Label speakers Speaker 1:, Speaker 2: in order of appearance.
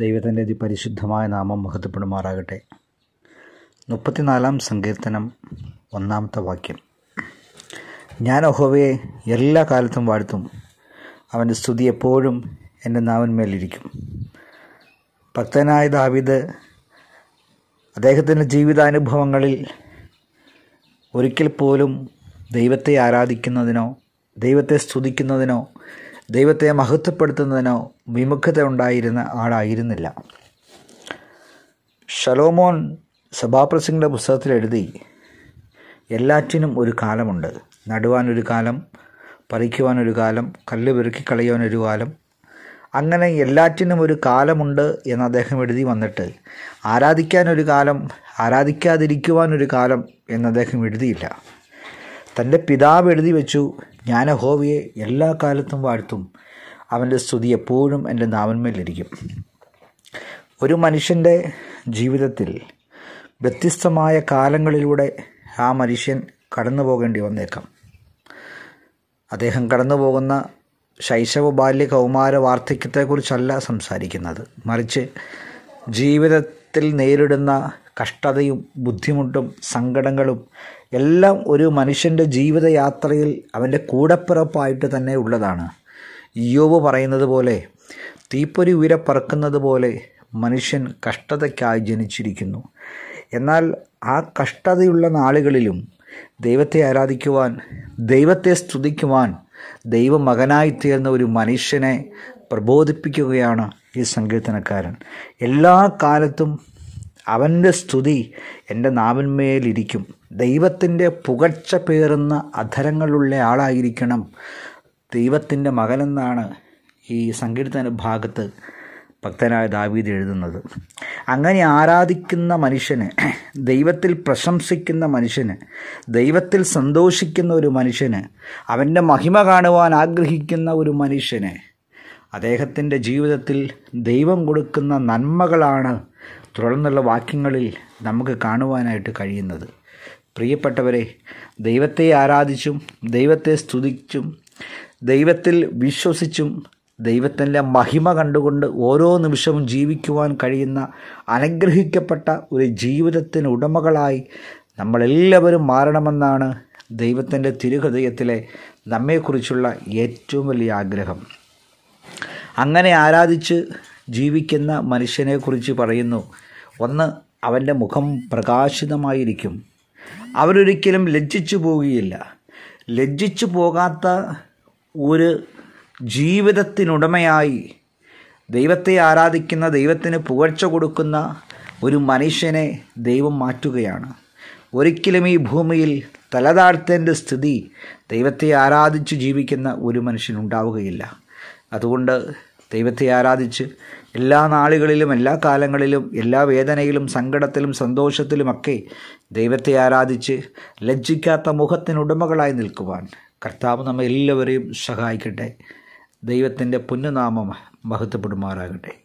Speaker 1: ദൈവത്തിൻ്റെ പരിശുദ്ധമായ നാമം മഹത്വപ്പെടുമാറാകട്ടെ മുപ്പത്തിനാലാം സങ്കീർത്തനം ഒന്നാമത്തെ വാക്യം ഞാൻ ഒഹോവയെ എല്ലാ കാലത്തും വാഴ്ത്തും അവൻ്റെ സ്തുതി എപ്പോഴും എൻ്റെ നാവന്മേലിരിക്കും ഭക്തനായ ദാവിദ് അദ്ദേഹത്തിൻ്റെ ജീവിതാനുഭവങ്ങളിൽ ഒരിക്കൽ പോലും ദൈവത്തെ ആരാധിക്കുന്നതിനോ ദൈവത്തെ സ്തുതിക്കുന്നതിനോ ദൈവത്തെ മഹത്വപ്പെടുത്തുന്നതിനോ വിമുഖത ഉണ്ടായിരുന്ന ആളായിരുന്നില്ല ഷലോമോൻ സഭാപ്രസംഗിൻ്റെ പുസ്തകത്തിൽ എഴുതി എല്ലാറ്റിനും ഒരു കാലമുണ്ട് നടുവാനൊരു കാലം പറിക്കുവാനൊരു കാലം കല്ല് പെറുക്കി ഒരു കാലം അങ്ങനെ എല്ലാറ്റിനും ഒരു കാലമുണ്ട് എന്ന് അദ്ദേഹം എഴുതി വന്നിട്ട് ആരാധിക്കാനൊരു കാലം ആരാധിക്കാതിരിക്കുവാനൊരു കാലം എന്ന് അദ്ദേഹം എഴുതിയില്ല തൻ്റെ പിതാവ് എഴുതി വെച്ചു ഞാൻ എല്ലാ കാലത്തും വാഴ്ത്തും അവൻ്റെ സ്തുതി എപ്പോഴും എൻ്റെ നാമന്മേലിരിക്കും ഒരു മനുഷ്യൻ്റെ ജീവിതത്തിൽ വ്യത്യസ്തമായ കാലങ്ങളിലൂടെ ആ മനുഷ്യൻ കടന്നു പോകേണ്ടി വന്നേക്കാം അദ്ദേഹം കടന്നു പോകുന്ന ശൈശവ ബാല്യ കൗമാര വാർദ്ധക്യത്തെക്കുറിച്ചല്ല സംസാരിക്കുന്നത് മറിച്ച് ജീവിത ജീവിതത്തിൽ നേരിടുന്ന കഷ്ടതയും ബുദ്ധിമുട്ടും സങ്കടങ്ങളും എല്ലാം ഒരു മനുഷ്യൻ്റെ ജീവിതയാത്രയിൽ അവൻ്റെ കൂടപ്പിറപ്പായിട്ട് തന്നെ ഉള്ളതാണ് യോബ് പറയുന്നത് പോലെ തീപ്പൊരി ഉയര പറക്കുന്നത് പോലെ മനുഷ്യൻ കഷ്ടതയ്ക്കായി ജനിച്ചിരിക്കുന്നു എന്നാൽ ആ കഷ്ടതയുള്ള നാളുകളിലും ദൈവത്തെ ആരാധിക്കുവാൻ ദൈവത്തെ സ്തുതിക്കുവാൻ തീർന്ന ഒരു മനുഷ്യനെ പ്രബോധിപ്പിക്കുകയാണ് ഈ സങ്കീർത്തനക്കാരൻ എല്ലാ കാലത്തും അവൻ്റെ സ്തുതി എൻ്റെ നാവിന്മേലിരിക്കും ദൈവത്തിൻ്റെ പുകഴ്ച പേറുന്ന അധരങ്ങളുള്ള ആളായിരിക്കണം ദൈവത്തിൻ്റെ മകനെന്നാണ് ഈ സങ്കീർത്തന ഭാഗത്ത് ഭക്തനായ ദാവീദ് എഴുതുന്നത് അങ്ങനെ ആരാധിക്കുന്ന മനുഷ്യന് ദൈവത്തിൽ പ്രശംസിക്കുന്ന മനുഷ്യന് ദൈവത്തിൽ സന്തോഷിക്കുന്ന ഒരു മനുഷ്യന് അവൻ്റെ മഹിമ കാണുവാൻ ആഗ്രഹിക്കുന്ന ഒരു മനുഷ്യനെ അദ്ദേഹത്തിൻ്റെ ജീവിതത്തിൽ ദൈവം കൊടുക്കുന്ന നന്മകളാണ് തുടർന്നുള്ള വാക്യങ്ങളിൽ നമുക്ക് കാണുവാനായിട്ട് കഴിയുന്നത് പ്രിയപ്പെട്ടവരെ ദൈവത്തെ ആരാധിച്ചും ദൈവത്തെ സ്തുതിച്ചും ദൈവത്തിൽ വിശ്വസിച്ചും ദൈവത്തിൻ്റെ മഹിമ കണ്ടുകൊണ്ട് ഓരോ നിമിഷവും ജീവിക്കുവാൻ കഴിയുന്ന അനുഗ്രഹിക്കപ്പെട്ട ഒരു ജീവിതത്തിന് ഉടമകളായി നമ്മളെല്ലാവരും മാറണമെന്നാണ് ദൈവത്തിൻ്റെ തിരുഹൃദയത്തിലെ നമ്മെക്കുറിച്ചുള്ള ഏറ്റവും വലിയ ആഗ്രഹം അങ്ങനെ ആരാധിച്ച് ജീവിക്കുന്ന മനുഷ്യനെക്കുറിച്ച് പറയുന്നു ഒന്ന് അവൻ്റെ മുഖം പ്രകാശിതമായിരിക്കും അവരൊരിക്കലും ലജ്ജിച്ചു പോവുകയില്ല ലജ്ജിച്ചു പോകാത്ത ഒരു ജീവിതത്തിനുടമയായി ദൈവത്തെ ആരാധിക്കുന്ന ദൈവത്തിന് പുകഴ്ച കൊടുക്കുന്ന ഒരു മനുഷ്യനെ ദൈവം മാറ്റുകയാണ് ഒരിക്കലും ഈ ഭൂമിയിൽ തലതാഴ്ത്തേൻ്റെ സ്ഥിതി ദൈവത്തെ ആരാധിച്ചു ജീവിക്കുന്ന ഒരു മനുഷ്യനുണ്ടാവുകയില്ല അതുകൊണ്ട് ദൈവത്തെ ആരാധിച്ച് എല്ലാ നാളുകളിലും എല്ലാ കാലങ്ങളിലും എല്ലാ വേദനയിലും സങ്കടത്തിലും സന്തോഷത്തിലുമൊക്കെ ദൈവത്തെ ആരാധിച്ച് ലജ്ജിക്കാത്ത മുഖത്തിനുടമകളായി നിൽക്കുവാൻ കർത്താവ് നമ്മെ എല്ലാവരെയും സഹായിക്കട്ടെ ദൈവത്തിൻ്റെ പുണ്യനാമം മഹത്വപ്പെടുമാറാകട്ടെ